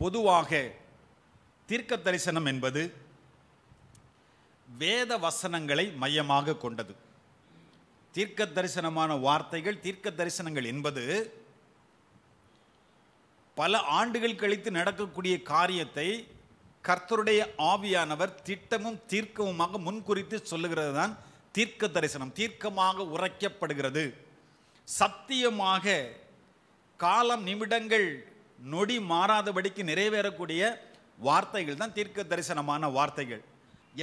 பொதுவாக தீர்க்க தரிசனம் என்பது வேத வசனங்களை மையமாக கொண்டது தீர்க்க தரிசனமான வார்த்தைகள் தீர்க்க தரிசனங்கள் என்பது பல ஆண்டுகள் கழித்து நடக்கக்கூடிய காரியத்தை கர்த்தருடைய ஆவியானவர் திட்டமும் தீர்க்கமுமாக முன்குறித்து சொல்லுகிறது தான் தீர்க்க தரிசனம் தீர்க்கமாக உரைக்கப்படுகிறது சத்தியமாக காலம் நிமிடங்கள் நொடி மாறாதபடிக்கு நிறைவேறக்கூடிய வார்த்தைகள் தான் தீர்க்க தரிசனமான வார்த்தைகள்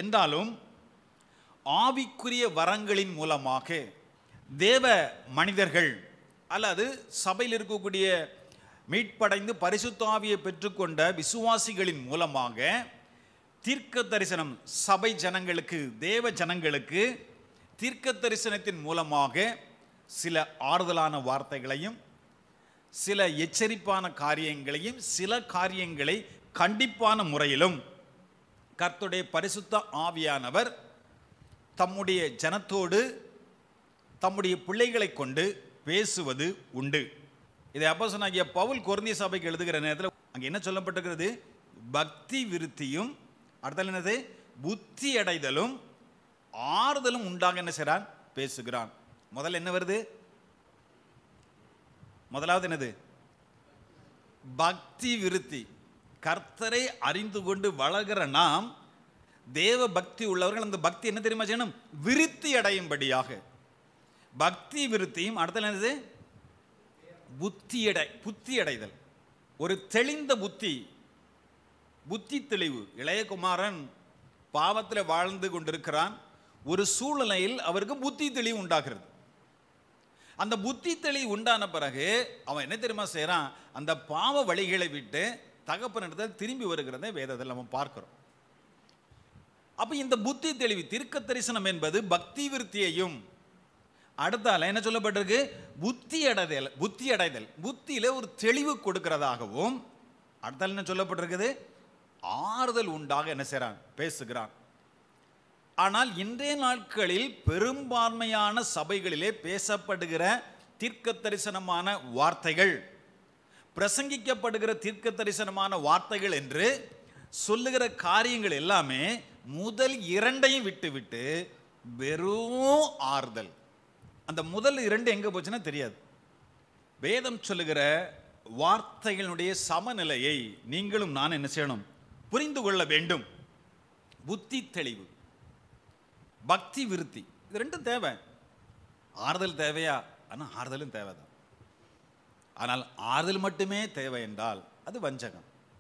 என்றாலும் ஆவிக்குரிய வரங்களின் மூலமாக தேவ மனிதர்கள் அல்லது சபையில் இருக்கக்கூடிய மீட்படைந்து பரிசுத்தாவியை பெற்றுக்கொண்ட விசுவாசிகளின் மூலமாக தீர்க்க தரிசனம் சபை ஜனங்களுக்கு தேவ ஜனங்களுக்கு தீர்க்க தரிசனத்தின் மூலமாக சில ஆறுதலான வார்த்தைகளையும் சில எச்சரிப்பான காரியங்களையும் சில காரியங்களை கண்டிப்பான முறையிலும் கர்த்துடைய பரிசுத்த ஆவியானவர் தம்முடைய ஜனத்தோடு தம்முடைய பிள்ளைகளை கொண்டு பேசுவது உண்டு இதை அப்போசனாகிய பவுல் குருந்திய சபைக்கு எழுதுகிற நேரத்தில் அங்கே என்ன சொல்லப்பட்டிருக்கிறது பக்தி விருத்தியும் அடுத்தது என்னது புத்தி அடைதலும் ஆறுதலும் உண்டாக என்ன செய்கிறான் பேசுகிறான் முதல்ல என்ன வருது முதலாவது என்னது பக்தி விருத்தி கர்த்தரை அறிந்து கொண்டு வளர்கிற நாம் தேவ பக்தி உள்ளவர்கள் அந்த பக்தி என்ன தெரியுமா செய்யணும் விருத்தி அடையும்படியாக பக்தி விருத்தியும் அடுத்தது என்னது புத்தியடை புத்தி அடைதல் ஒரு தெளிந்த புத்தி புத்தி தெளிவு இளையகுமாரன் பாவத்தில் வாழ்ந்து கொண்டிருக்கிறான் ஒரு சூழ்நிலையில் அவருக்கு புத்தி தெளிவு உண்டாகிறது அந்த புத்தி தெளி உண்டான பிறகு அவன் என்ன தெரியுமா செய்கிறான் அந்த பாவ வழிகளை விட்டு தகப்பனிடத்தில் திரும்பி வருகிறத வேதத்தில் நம்ம பார்க்கிறோம் அப்போ இந்த புத்தி தெளிவு திருக்க தரிசனம் என்பது பக்தி விருத்தியையும் அடுத்தால என்ன சொல்லப்பட்டிருக்கு புத்தி அடைதல் புத்தி அடைதல் புத்தியில் ஒரு தெளிவு கொடுக்கிறதாகவும் அடுத்தால் என்ன சொல்லப்பட்டிருக்குது ஆறுதல் உண்டாக என்ன செய்கிறான் பேசுகிறான் ஆனால் இன்றைய நாட்களில் பெரும்பான்மையான சபைகளிலே பேசப்படுகிற தீர்க்க தரிசனமான வார்த்தைகள் பிரசங்கிக்கப்படுகிற தீர்க்க தரிசனமான வார்த்தைகள் என்று சொல்லுகிற காரியங்கள் எல்லாமே முதல் இரண்டையும் விட்டுவிட்டு வெறும் ஆறுதல் அந்த முதல் இரண்டு எங்கே போச்சுன்னா தெரியாது வேதம் சொல்லுகிற வார்த்தைகளுடைய சமநிலையை நீங்களும் நான் என்ன செய்யணும் புரிந்து கொள்ள வேண்டும் புத்தி தெளிவு பக்தி விருத்தி இது ரெண்டும் தேவை ஆறுதல் தேவையா ஆனால் ஆறுதலும் தேவை தான் ஆனால் ஆறுதல் மட்டுமே தேவை என்றால் அது வஞ்சகம்